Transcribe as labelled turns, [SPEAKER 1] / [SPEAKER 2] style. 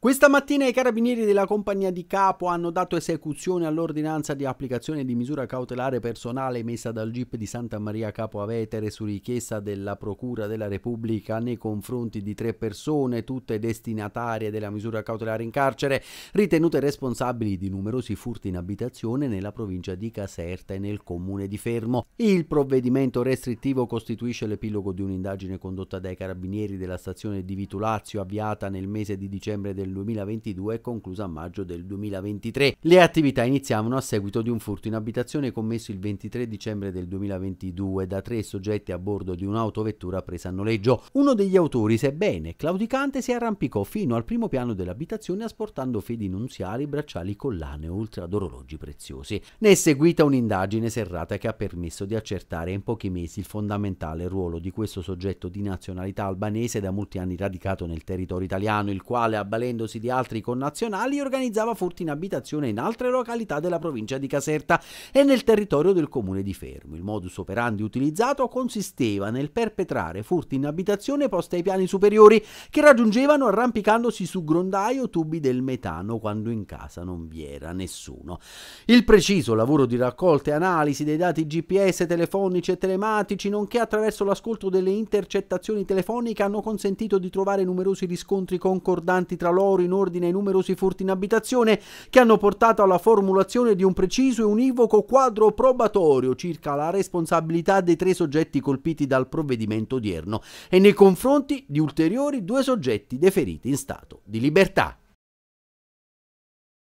[SPEAKER 1] Questa mattina i carabinieri della compagnia di capo hanno dato esecuzione all'ordinanza di applicazione di misura cautelare personale emessa dal GIP di Santa Maria Capo Avetere su richiesta della Procura della Repubblica nei confronti di tre persone, tutte destinatarie della misura cautelare in carcere, ritenute responsabili di numerosi furti in abitazione nella provincia di Caserta e nel comune di Fermo. Il provvedimento restrittivo costituisce l'epilogo di un'indagine condotta dai carabinieri della stazione di Vitulazio avviata nel mese di dicembre del del 2022 conclusa a maggio del 2023. Le attività iniziavano a seguito di un furto in abitazione commesso il 23 dicembre del 2022 da tre soggetti a bordo di un'autovettura presa a noleggio. Uno degli autori, sebbene claudicante, si arrampicò fino al primo piano dell'abitazione asportando fedi nunziali, bracciali, collane oltre ad orologi preziosi. Ne è seguita un'indagine serrata che ha permesso di accertare in pochi mesi il fondamentale ruolo di questo soggetto di nazionalità albanese da molti anni radicato nel territorio italiano, il quale, a avvalendo avvalendosi di altri connazionali, organizzava furti in abitazione in altre località della provincia di Caserta e nel territorio del comune di Fermo. Il modus operandi utilizzato consisteva nel perpetrare furti in abitazione poste ai piani superiori che raggiungevano arrampicandosi su grondaio tubi del metano quando in casa non vi era nessuno. Il preciso lavoro di raccolta e analisi dei dati GPS telefonici e telematici, nonché attraverso l'ascolto delle intercettazioni telefoniche, hanno consentito di trovare numerosi riscontri concordanti tra loro oro in ordine ai numerosi furti in abitazione che hanno portato alla formulazione di un preciso e univoco quadro probatorio circa la responsabilità dei tre soggetti colpiti dal provvedimento odierno e nei confronti di ulteriori due soggetti deferiti in stato di libertà.